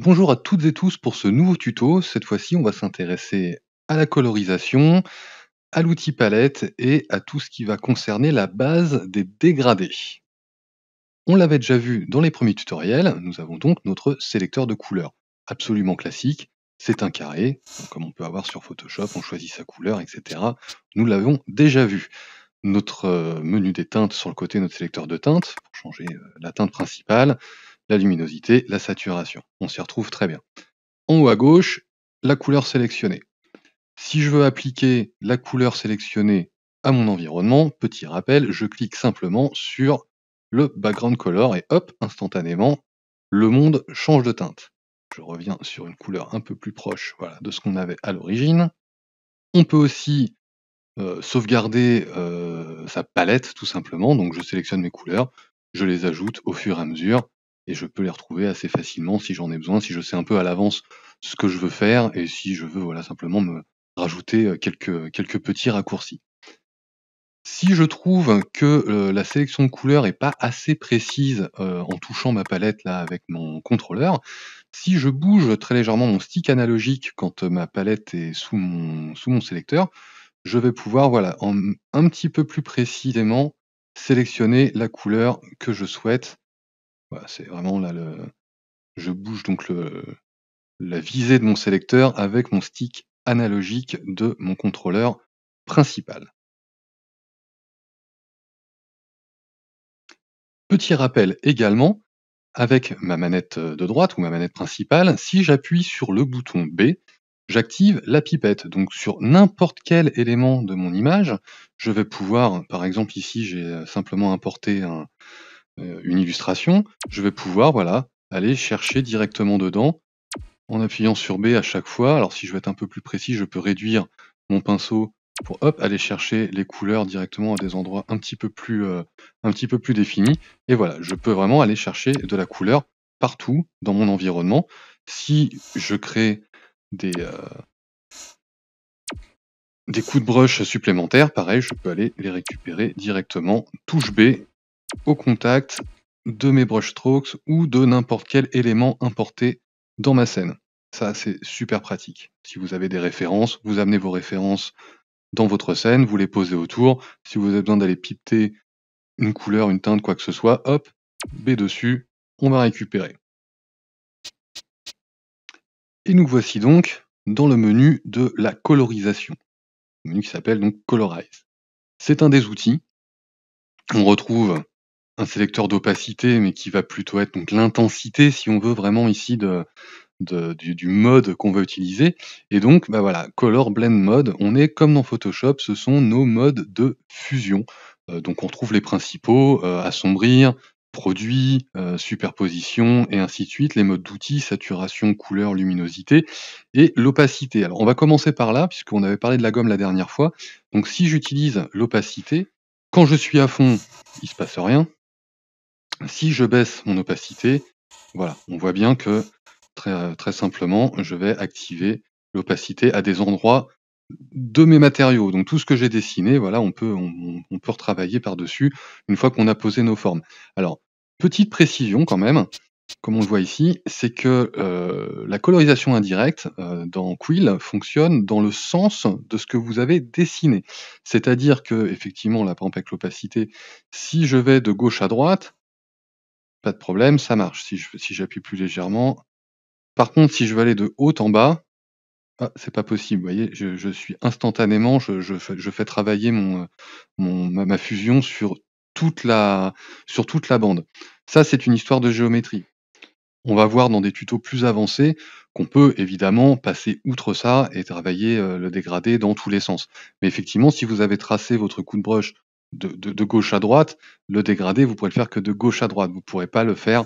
Bonjour à toutes et tous pour ce nouveau tuto. Cette fois-ci, on va s'intéresser à la colorisation, à l'outil palette et à tout ce qui va concerner la base des dégradés. On l'avait déjà vu dans les premiers tutoriels, nous avons donc notre sélecteur de couleurs. Absolument classique, c'est un carré, comme on peut avoir sur Photoshop, on choisit sa couleur, etc. Nous l'avons déjà vu. Notre euh, menu des teintes sur le côté, notre sélecteur de teintes, pour changer euh, la teinte principale, la luminosité, la saturation. On s'y retrouve très bien. En haut à gauche, la couleur sélectionnée. Si je veux appliquer la couleur sélectionnée à mon environnement, petit rappel, je clique simplement sur le background color et hop, instantanément, le monde change de teinte. Je reviens sur une couleur un peu plus proche voilà, de ce qu'on avait à l'origine. On peut aussi euh, sauvegarder euh, sa palette tout simplement. Donc je sélectionne mes couleurs, je les ajoute au fur et à mesure et je peux les retrouver assez facilement si j'en ai besoin, si je sais un peu à l'avance ce que je veux faire et si je veux voilà simplement me rajouter euh, quelques, quelques petits raccourcis. Si je trouve que euh, la sélection de couleurs n'est pas assez précise euh, en touchant ma palette là avec mon contrôleur, si je bouge très légèrement mon stick analogique quand ma palette est sous mon, sous mon sélecteur, je vais pouvoir voilà un petit peu plus précisément sélectionner la couleur que je souhaite voilà, c'est vraiment là le je bouge donc le la visée de mon sélecteur avec mon stick analogique de mon contrôleur principal. Petit rappel également, avec ma manette de droite ou ma manette principale, si j'appuie sur le bouton B, j'active la pipette. Donc sur n'importe quel élément de mon image, je vais pouvoir, par exemple ici j'ai simplement importé un, euh, une illustration, je vais pouvoir voilà, aller chercher directement dedans en appuyant sur B à chaque fois. Alors si je veux être un peu plus précis, je peux réduire mon pinceau pour hop, aller chercher les couleurs directement à des endroits un petit peu plus, euh, un petit peu plus définis. Et voilà, je peux vraiment aller chercher de la couleur partout dans mon environnement. Si je crée des, euh, des coups de brush supplémentaires, pareil, je peux aller les récupérer directement touche B au contact de mes brush strokes ou de n'importe quel élément importé dans ma scène. Ça, c'est super pratique. Si vous avez des références, vous amenez vos références dans votre scène, vous les posez autour. Si vous avez besoin d'aller pipeter une couleur, une teinte, quoi que ce soit, hop, B dessus, on va récupérer. Et nous voici donc dans le menu de la colorisation. Le menu qui s'appelle donc Colorize. C'est un des outils. On retrouve un sélecteur d'opacité, mais qui va plutôt être donc l'intensité, si on veut vraiment ici de, du, mode qu'on va utiliser. Et donc, bah voilà, Color Blend Mode, on est comme dans Photoshop, ce sont nos modes de fusion. Euh, donc on trouve les principaux, euh, assombrir, produit, euh, superposition, et ainsi de suite, les modes d'outils, saturation, couleur, luminosité, et l'opacité. Alors on va commencer par là, puisqu'on avait parlé de la gomme la dernière fois. Donc si j'utilise l'opacité, quand je suis à fond, il se passe rien. Si je baisse mon opacité, voilà, on voit bien que euh, très, simplement, je vais activer l'opacité à des endroits de mes matériaux. Donc tout ce que j'ai dessiné, voilà, on peut, retravailler par-dessus une fois qu'on a posé nos formes. Alors, petite précision quand même, comme on le voit ici, c'est que euh, la colorisation indirecte euh, dans Quill fonctionne dans le sens de ce que vous avez dessiné. C'est-à-dire que, effectivement, la par avec l'opacité, si je vais de gauche à droite, pas de problème, ça marche. Si j'appuie plus légèrement. Par contre, si je veux aller de haut en bas, ce ah, c'est pas possible, vous voyez, je, suis instantanément, je, fais, travailler mon, ma, fusion sur toute la, sur toute la bande. Ça, c'est une histoire de géométrie. On va voir dans des tutos plus avancés qu'on peut évidemment passer outre ça et travailler euh, le dégradé dans tous les sens. Mais effectivement, si vous avez tracé votre coup de broche de, gauche à droite, le dégradé, vous pourrez le faire que de gauche à droite. Vous ne pourrez pas le faire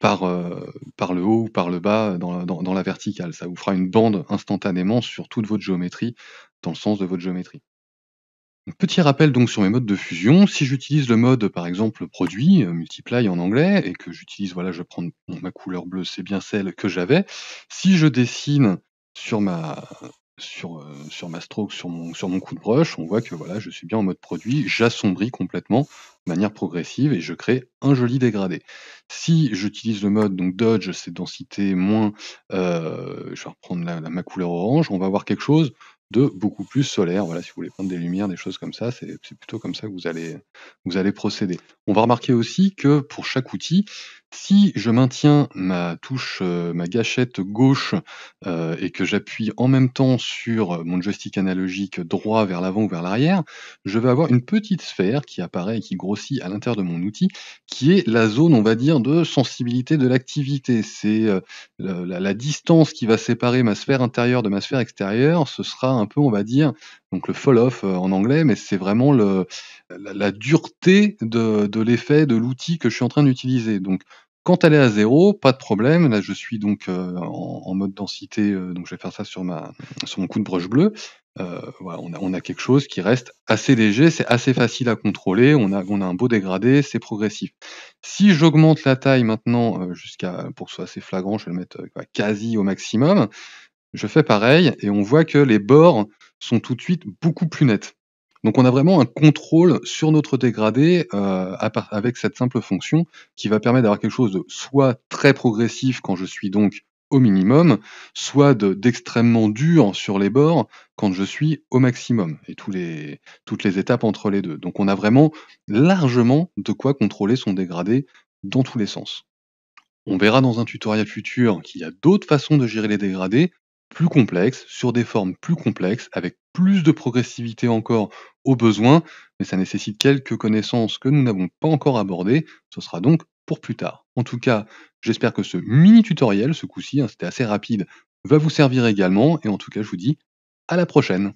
par, euh, par le haut ou par le bas dans la, verticale. Ça vous fera une bande instantanément sur toute votre géométrie, dans le sens de votre géométrie. petit rappel donc sur mes modes de fusion. Si j'utilise le mode, par exemple, produit, euh, multiply en anglais, et que j'utilise, voilà, je prends ma couleur bleue, c'est bien celle que j'avais. Si je dessine sur ma, sur, euh, sur ma stroke, sur mon, sur mon coup de brush, on voit que voilà, je suis bien en mode produit, j'assombris complètement de manière progressive et je crée un joli dégradé. Si j'utilise le mode donc dodge, c'est densité moins, euh, je vais reprendre la, ma couleur orange, on va avoir quelque chose de beaucoup plus solaire. Voilà, si vous voulez prendre des lumières, des choses comme ça, c'est plutôt comme ça que vous allez, vous allez procéder. On va remarquer aussi que pour chaque outil, si je maintiens ma touche, euh, ma gâchette gauche, euh, et que j'appuie en même temps sur mon joystick analogique droit vers l'avant ou vers l'arrière, je vais avoir une petite sphère qui apparaît et qui grossit à l'intérieur de mon outil, qui est la zone, on va dire, de sensibilité de l'activité. C'est, euh, la la distance qui va séparer ma sphère intérieure de ma sphère extérieure, ce sera un peu, on va dire donc le fall off euh, en anglais, mais c'est vraiment le, la, dureté de, l'effet de l'outil que je suis en train d'utiliser. Donc quand elle est à zéro, pas de problème. Là, je suis donc euh, en, mode densité, euh, donc je vais faire ça sur ma sur mon coup de broche bleue. Euh, voilà, on a, on a quelque chose qui reste assez léger, c'est assez facile à contrôler. On a on a un beau dégradé, c'est progressif. Si j'augmente la taille maintenant jusqu'à pour que ce soit assez flagrant, je vais le mettre quasi au maximum. Je fais pareil et on voit que les bords sont tout de suite beaucoup plus nettes. Donc on a vraiment un contrôle sur notre dégradé euh, avec cette simple fonction qui va permettre d'avoir quelque chose de soit très progressif quand je suis donc au minimum, soit d'extrêmement dur sur les bords quand je suis au maximum, et toutes les étapes entre les deux. Donc on a vraiment largement de quoi contrôler son dégradé dans tous les sens. On verra dans un tutoriel futur qu'il y a d'autres façons de gérer les dégradés, complexe sur des formes plus complexes, avec plus de progressivité encore au besoin, mais ça nécessite quelques connaissances que nous n'avons pas encore abordées, ce sera donc pour plus tard. En tout cas, j'espère que ce mini tutoriel, ce coup-ci, hein, c'était assez rapide, va vous servir également, et en tout cas je vous dis à la prochaine.